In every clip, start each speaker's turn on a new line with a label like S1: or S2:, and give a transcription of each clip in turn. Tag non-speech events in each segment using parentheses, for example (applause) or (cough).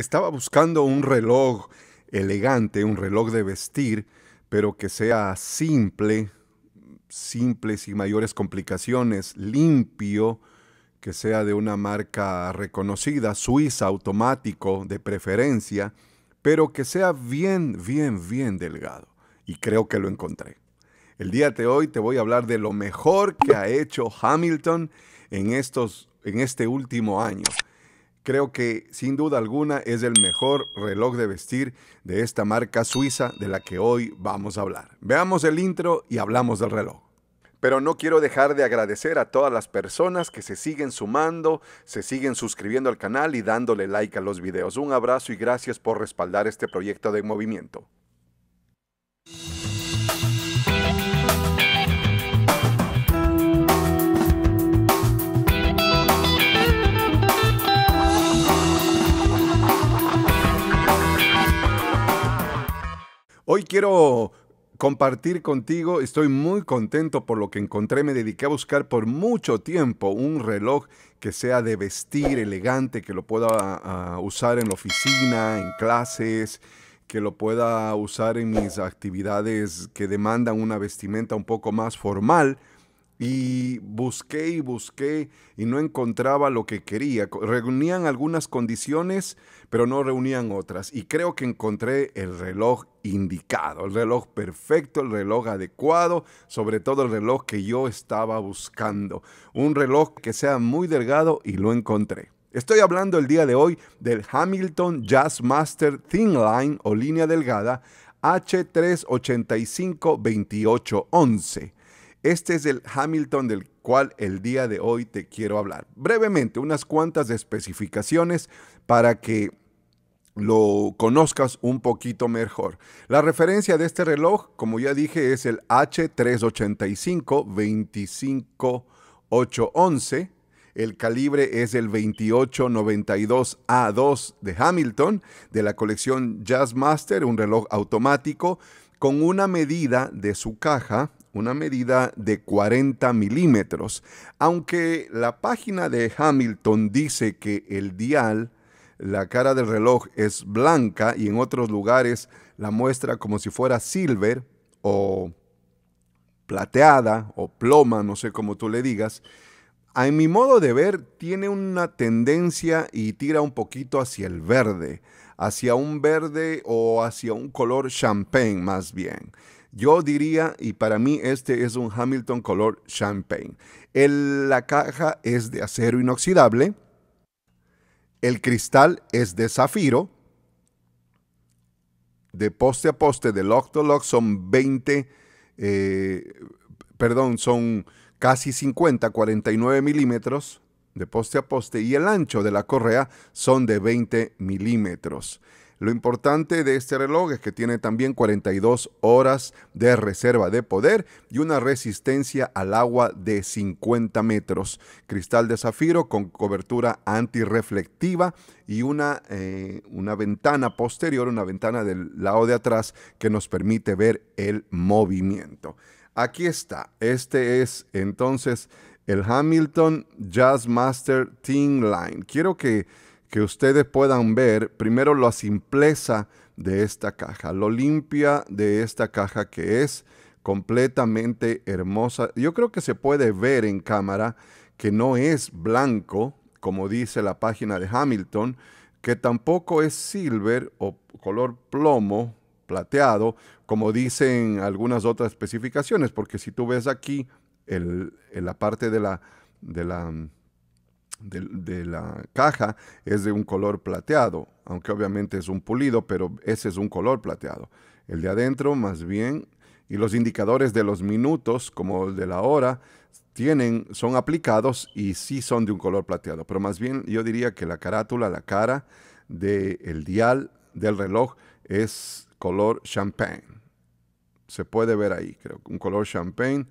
S1: estaba buscando un reloj elegante, un reloj de vestir, pero que sea simple, simple sin mayores complicaciones, limpio, que sea de una marca reconocida, suiza, automático, de preferencia, pero que sea bien, bien, bien delgado. Y creo que lo encontré. El día de hoy te voy a hablar de lo mejor que ha hecho Hamilton en, estos, en este último año. Creo que sin duda alguna es el mejor reloj de vestir de esta marca suiza de la que hoy vamos a hablar. Veamos el intro y hablamos del reloj. Pero no quiero dejar de agradecer a todas las personas que se siguen sumando, se siguen suscribiendo al canal y dándole like a los videos. Un abrazo y gracias por respaldar este proyecto de movimiento. Hoy quiero compartir contigo, estoy muy contento por lo que encontré, me dediqué a buscar por mucho tiempo un reloj que sea de vestir elegante, que lo pueda ah, usar en la oficina, en clases, que lo pueda usar en mis actividades que demandan una vestimenta un poco más formal y busqué y busqué y no encontraba lo que quería. Reunían algunas condiciones, pero no reunían otras. Y creo que encontré el reloj indicado, el reloj perfecto, el reloj adecuado, sobre todo el reloj que yo estaba buscando. Un reloj que sea muy delgado y lo encontré. Estoy hablando el día de hoy del Hamilton Jazz Master Thin Line o línea delgada h 385 este es el Hamilton del cual el día de hoy te quiero hablar. Brevemente, unas cuantas especificaciones para que lo conozcas un poquito mejor. La referencia de este reloj, como ya dije, es el H385-25811. El calibre es el 2892A2 de Hamilton, de la colección Jazzmaster, un reloj automático, con una medida de su caja una medida de 40 milímetros, aunque la página de Hamilton dice que el dial, la cara del reloj es blanca y en otros lugares la muestra como si fuera silver o plateada o ploma, no sé cómo tú le digas, a mi modo de ver tiene una tendencia y tira un poquito hacia el verde, hacia un verde o hacia un color champagne más bien. Yo diría, y para mí este es un Hamilton color champagne. la caja es de acero inoxidable, el cristal es de zafiro, de poste a poste, del lock son 20, eh, perdón, son casi 50, 49 milímetros de poste a poste y el ancho de la correa son de 20 milímetros. Lo importante de este reloj es que tiene también 42 horas de reserva de poder y una resistencia al agua de 50 metros. Cristal de zafiro con cobertura antirreflectiva y una, eh, una ventana posterior, una ventana del lado de atrás que nos permite ver el movimiento. Aquí está. Este es entonces el Hamilton Jazzmaster Team Line. Quiero que que ustedes puedan ver primero la simpleza de esta caja, lo limpia de esta caja que es completamente hermosa. Yo creo que se puede ver en cámara que no es blanco, como dice la página de Hamilton, que tampoco es silver o color plomo plateado, como dicen algunas otras especificaciones, porque si tú ves aquí el, en la parte de la, de la de, la caja es de un color plateado, aunque obviamente es un pulido, pero ese es un color plateado. El de adentro más bien, y los indicadores de los minutos, como el de la hora, tienen, son aplicados y sí son de un color plateado, pero más bien yo diría que la carátula, la cara del dial del reloj es color champagne. Se puede ver ahí, creo, un color champagne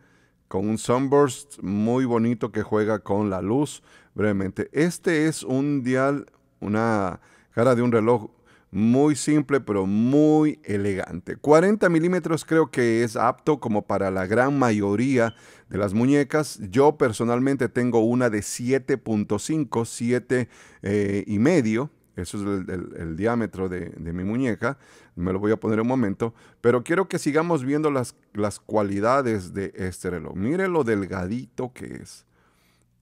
S1: con un sunburst muy bonito que juega con la luz, brevemente. Este es un dial, una cara de un reloj muy simple pero muy elegante. 40 milímetros creo que es apto como para la gran mayoría de las muñecas. Yo personalmente tengo una de 7.5, 7 eh, y medio. Eso es el, diámetro de, mi muñeca. Me lo voy a poner un momento. Pero quiero que sigamos viendo las, las cualidades de este reloj. Mire lo delgadito que es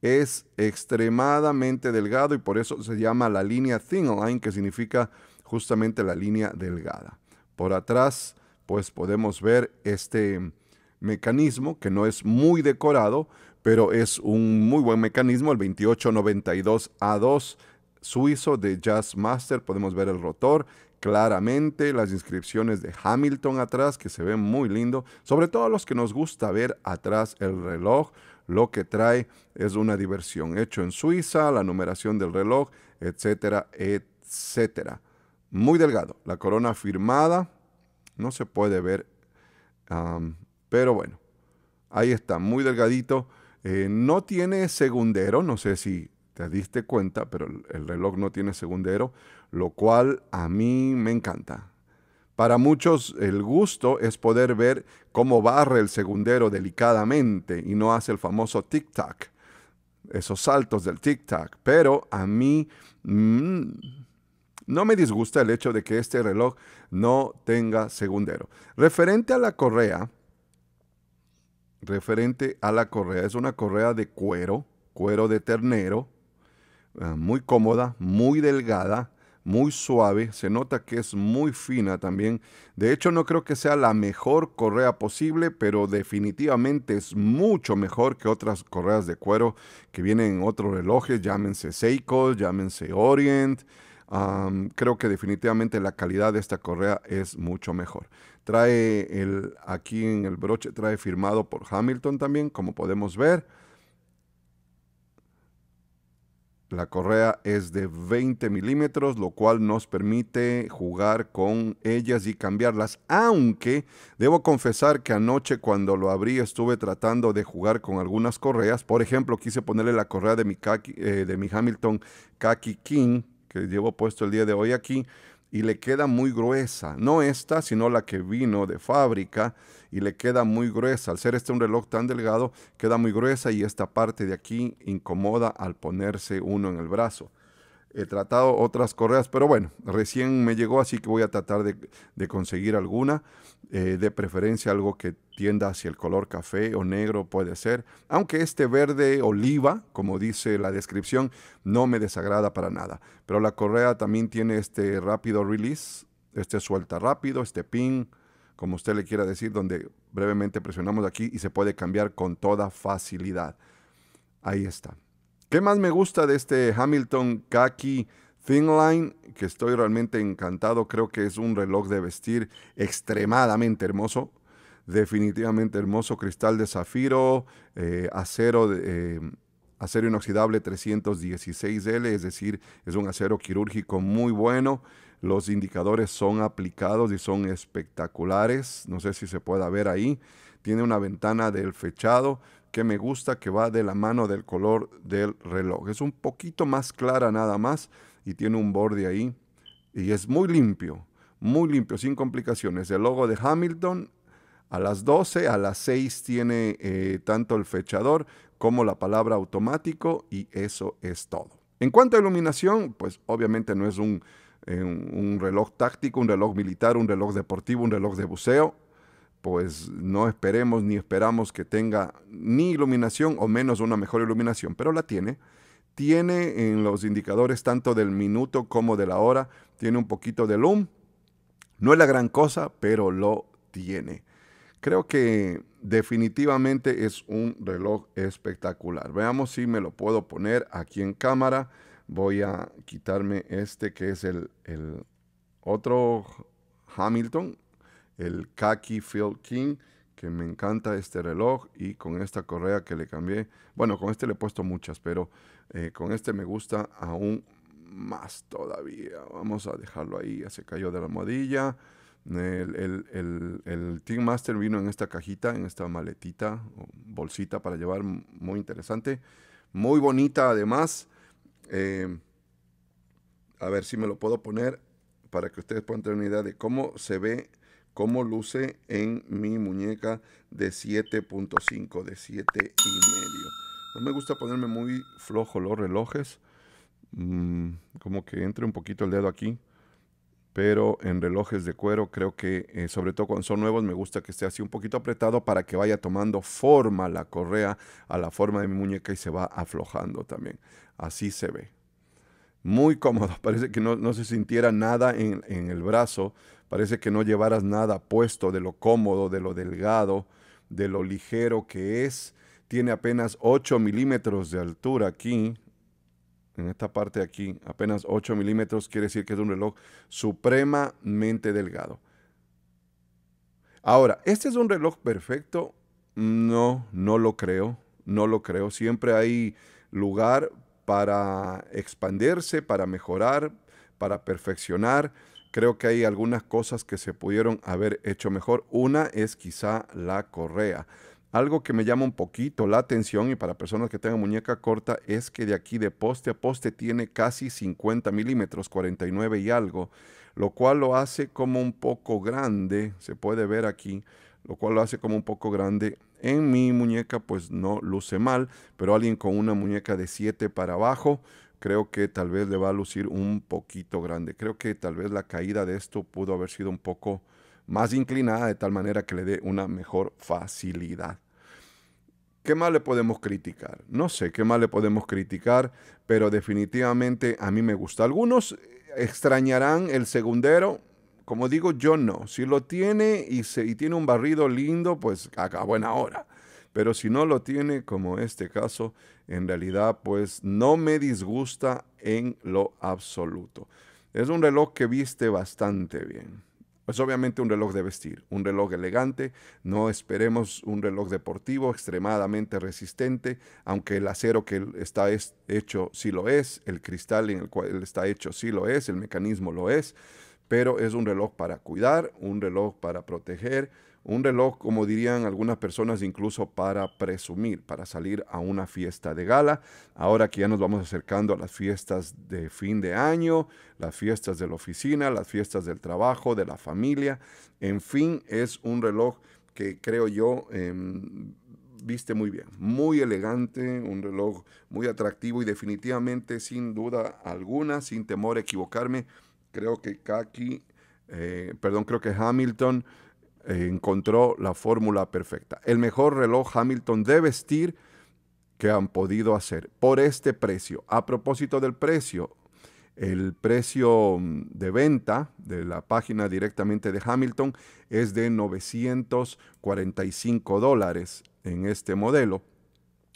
S1: es extremadamente delgado y por eso se llama la línea thin line, que significa justamente la línea delgada. Por atrás, pues podemos ver este mecanismo que no es muy decorado, pero es un muy buen mecanismo, el 2892A2 suizo de Master Podemos ver el rotor claramente, las inscripciones de Hamilton atrás, que se ven muy lindo. Sobre todo a los que nos gusta ver atrás el reloj, lo que trae es una diversión. Hecho en Suiza, la numeración del reloj, etcétera, etcétera. Muy delgado. La corona firmada no se puede ver, pero bueno, ahí está, muy delgadito. Eh, no tiene segundero, no sé si te diste cuenta, pero el reloj no tiene segundero, lo cual a mí me encanta. Para muchos el gusto es poder ver cómo barre el segundero delicadamente y no hace el famoso tic-tac, esos saltos del tic-tac. Pero a mí mm, no me disgusta el hecho de que este reloj no tenga segundero. Referente a la correa, referente a la correa, es una correa de cuero, cuero de ternero, eh, muy cómoda, muy delgada, muy suave, se nota que es muy fina también. De hecho, no creo que sea la mejor correa posible, pero definitivamente es mucho mejor que otras correas de cuero que vienen en otros relojes, llámense Seiko, llámense Orient. creo que definitivamente la calidad de esta correa es mucho mejor. Trae el, aquí en el broche, trae firmado por Hamilton también, como podemos ver. La correa es de 20 milímetros, lo cual nos permite jugar con ellas y cambiarlas. Aunque debo confesar que anoche cuando lo abrí estuve tratando de jugar con algunas correas. Por ejemplo, quise ponerle la correa de mi, eh, de mi Hamilton Kaki King, que llevo puesto el día de hoy aquí y le queda muy gruesa. No esta, sino la que vino de fábrica y le queda muy gruesa. Al ser este un reloj tan delgado, queda muy gruesa y esta parte de aquí incomoda al ponerse uno en el brazo he tratado otras correas, pero bueno, recién me llegó, así que voy a tratar de, conseguir alguna, eh, de preferencia algo que tienda hacia el color café o negro puede ser, aunque este verde oliva, como dice la descripción, no me desagrada para nada. Pero la correa también tiene este rápido release, este suelta rápido, este pin, como usted le quiera decir, donde brevemente presionamos aquí y se puede cambiar con toda facilidad. Ahí está. ¿Qué más me gusta de este Hamilton Kaki Thin Line? Que estoy realmente encantado. Creo que es un reloj de vestir extremadamente hermoso. Definitivamente hermoso. Cristal de zafiro, eh, acero eh, acero inoxidable 316L, es decir, es un acero quirúrgico muy bueno. Los indicadores son aplicados y son espectaculares. No sé si se pueda ver ahí. Tiene una ventana del fechado que me gusta que va de la mano del color del reloj. Es un poquito más clara nada más y tiene un borde ahí y es muy limpio, muy limpio, sin complicaciones. El logo de Hamilton a las 12, a las 6 tiene eh, tanto el fechador como la palabra automático y eso es todo. En cuanto a iluminación, pues obviamente no es un eh, reloj táctico, un reloj militar, un reloj deportivo, un reloj de buceo, pues no esperemos ni esperamos que tenga ni iluminación o menos una mejor iluminación, pero la tiene. Tiene en los indicadores tanto del minuto como de la hora, tiene un poquito de loom. No es la gran cosa, pero lo tiene. Creo que definitivamente es un reloj espectacular. Veamos si me lo puedo poner aquí en cámara. Voy a quitarme este que es el, el otro Hamilton, el Khaki Field King, que me encanta este reloj y con esta correa que le cambié, bueno, con este le he puesto muchas, pero eh, con este me gusta aún más todavía. Vamos a dejarlo ahí, ya se cayó de la modilla. El, el, Team Master vino en esta cajita, en esta maletita, bolsita para llevar, muy interesante. Muy bonita además. Eh, a ver si me lo puedo poner para que ustedes puedan tener una idea de cómo se ve cómo luce en mi muñeca de 7.5, de 7 y medio. No me gusta ponerme muy flojo los relojes, mm, como que entre un poquito el dedo aquí, pero en relojes de cuero creo que, eh, sobre todo cuando son nuevos, me gusta que esté así un poquito apretado para que vaya tomando forma la correa a la forma de mi muñeca y se va aflojando también. Así se ve muy cómodo, (laughs) parece que no, se sintiera nada en, en, el brazo, parece que no llevaras nada puesto de lo cómodo, de lo delgado, de lo ligero que es. Tiene apenas 8 milímetros de altura aquí, en esta parte de aquí, apenas 8 milímetros, quiere decir que es un reloj supremamente delgado. Ahora, ¿este es un reloj perfecto? No, no lo creo, no lo creo. Siempre hay lugar para expandirse, para mejorar, para perfeccionar. Creo que hay algunas cosas que se pudieron haber hecho mejor. Una es quizá la correa. Algo que me llama un poquito la atención y para personas que tengan muñeca corta es que de aquí de poste a poste tiene casi 50 milímetros, 49 y algo, lo cual lo hace como un poco grande, se puede ver aquí, lo cual lo hace como un poco grande en mi muñeca pues no luce mal, pero alguien con una muñeca de 7 para abajo creo que tal vez le va a lucir un poquito grande. Creo que tal vez la caída de esto pudo haber sido un poco más inclinada de tal manera que le dé una mejor facilidad. ¿Qué más le podemos criticar? No sé qué más le podemos criticar, pero definitivamente a mí me gusta. Algunos eh, extrañarán el segundero, como digo, yo no. Si lo tiene y, tiene un barrido lindo, pues a buena hora. Pero si no lo tiene, como este caso, en realidad pues no me disgusta en lo absoluto. Es un reloj que viste bastante bien. Es obviamente un reloj de vestir, un reloj elegante, no esperemos un reloj deportivo extremadamente resistente, aunque el acero que está hecho sí lo es, el cristal en el cual está hecho sí lo es, el mecanismo lo es, pero es un reloj para cuidar, un reloj para proteger, un reloj, como dirían algunas personas, incluso para presumir, para salir a una fiesta de gala. Ahora que ya nos vamos acercando a las fiestas de fin de año, las fiestas de la oficina, las fiestas del trabajo, de la familia, en fin, es un reloj que creo yo... Em, viste muy bien, muy elegante, un reloj muy atractivo y definitivamente, sin duda alguna, sin temor a equivocarme, creo que Kaki, eh, perdón, creo que Hamilton eh, encontró la fórmula perfecta. El mejor reloj Hamilton de vestir que han podido hacer por este precio. A propósito del precio, el precio mm, de venta de la página directamente de Hamilton es de 945 dólares en este modelo,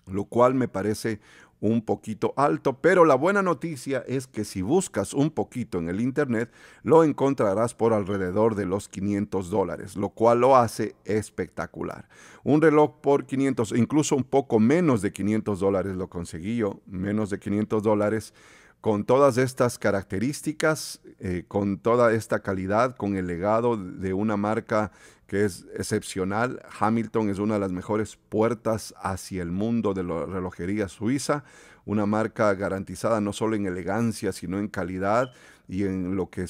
S1: lo cual me parece un poquito alto, pero la buena noticia es que si buscas un poquito en el Internet, lo encontrarás por alrededor de los 500 dólares, lo cual lo hace espectacular. Un reloj por 500, incluso un poco menos de 500 dólares lo conseguí yo, menos de 500 dólares con todas estas características, eh, con toda esta calidad, con el legado de una marca que es excepcional. Hamilton es una de las mejores puertas hacia el mundo de la relojería suiza, una marca garantizada no solo en elegancia, sino en calidad y en lo que, eh,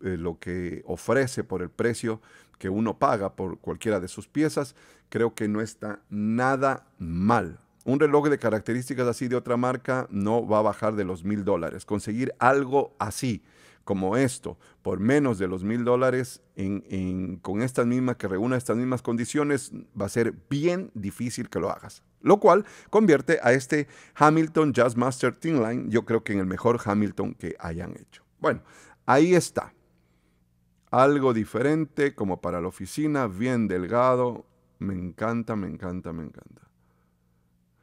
S1: lo que ofrece por el precio que uno paga por cualquiera de sus piezas. Creo que no está nada mal un reloj de características así de otra marca no va a bajar de los mil dólares. Conseguir algo así como esto por menos de los mil dólares con estas mismas, que reúna estas mismas condiciones, va a ser bien difícil que lo hagas. Lo cual convierte a este Hamilton Jazzmaster Line yo creo que en el mejor Hamilton que hayan hecho. Bueno, ahí está. Algo diferente como para la oficina, bien delgado. Me encanta, me encanta, me encanta.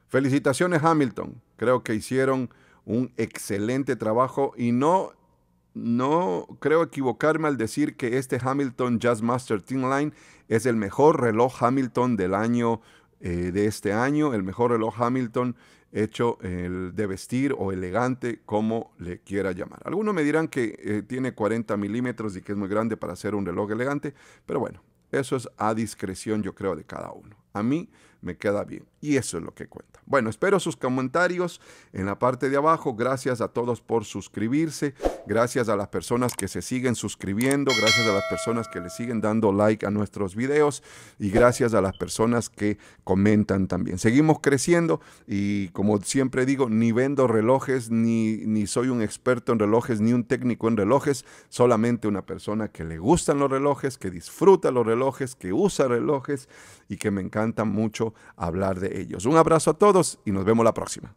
S1: Felicitaciones Hamilton, creo que hicieron un excelente trabajo y no, no creo equivocarme al decir que este Hamilton Jazzmaster Team Line es el mejor reloj Hamilton del año eh, de este año, el mejor reloj Hamilton hecho de vestir o elegante, como le quiera llamar. Algunos me dirán que eh, tiene 40 milímetros y que es muy grande para hacer un reloj elegante, pero bueno, eso es a discreción yo creo de cada uno. A mí me queda bien. Y eso es lo que cuenta. Bueno, espero sus comentarios en la parte de abajo. Gracias a todos por suscribirse. Gracias a las personas que se siguen suscribiendo. Gracias a las personas que le siguen dando like a nuestros videos. Y gracias a las personas que comentan también. Seguimos creciendo y como siempre digo, ni vendo relojes, ni, ni soy un experto en relojes, ni un técnico en relojes. Solamente una persona que le gustan los relojes, que disfruta los relojes, que usa relojes y que me encanta mucho hablar de ellos. Un abrazo a todos y nos vemos la próxima.